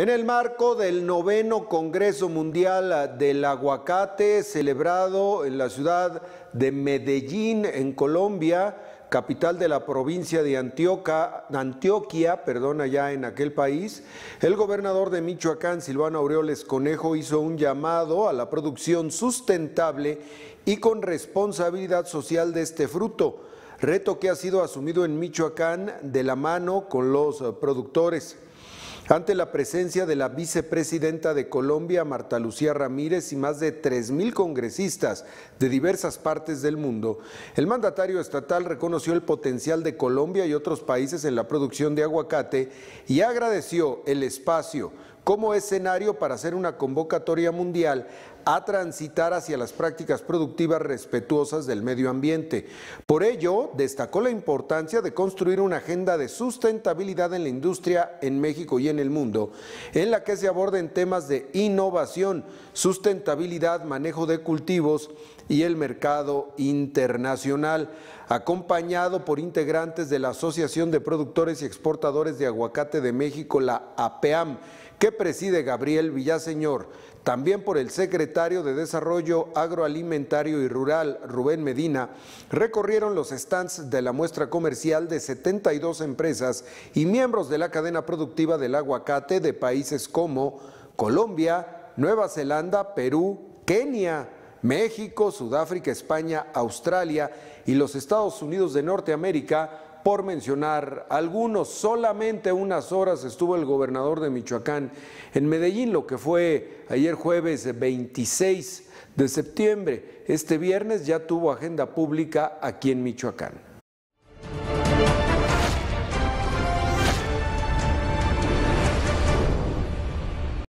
En el marco del noveno Congreso Mundial ah, del Aguacate, celebrado en la ciudad de Medellín, en Colombia, capital de la provincia de Antioquia, Antioquia, perdón, allá en aquel país, el gobernador de Michoacán, Silvano Aureoles Conejo, hizo un llamado a la producción sustentable y con responsabilidad social de este fruto, reto que ha sido asumido en Michoacán de la mano con los ah, productores. Ante la presencia de la vicepresidenta de Colombia, Marta Lucía Ramírez, y más de 3.000 congresistas de diversas partes del mundo, el mandatario estatal reconoció el potencial de Colombia y otros países en la producción de aguacate y agradeció el espacio como escenario para hacer una convocatoria mundial a transitar hacia las prácticas productivas respetuosas del medio ambiente. Por ello, destacó la importancia de construir una agenda de sustentabilidad en la industria en México y en el mundo, en la que se aborden temas de innovación, sustentabilidad, manejo de cultivos y el mercado internacional, acompañado por integrantes de la Asociación de Productores y Exportadores de Aguacate de México, la APEAM, que preside Gabriel Villaseñor, también por el secretario de Desarrollo Agroalimentario y Rural, Rubén Medina, recorrieron los stands de la muestra comercial de 72 empresas y miembros de la cadena productiva del aguacate de países como Colombia, Nueva Zelanda, Perú, Kenia, México, Sudáfrica, España, Australia y los Estados Unidos de Norteamérica por mencionar algunos, solamente unas horas estuvo el gobernador de Michoacán en Medellín, lo que fue ayer jueves 26 de septiembre. Este viernes ya tuvo agenda pública aquí en Michoacán.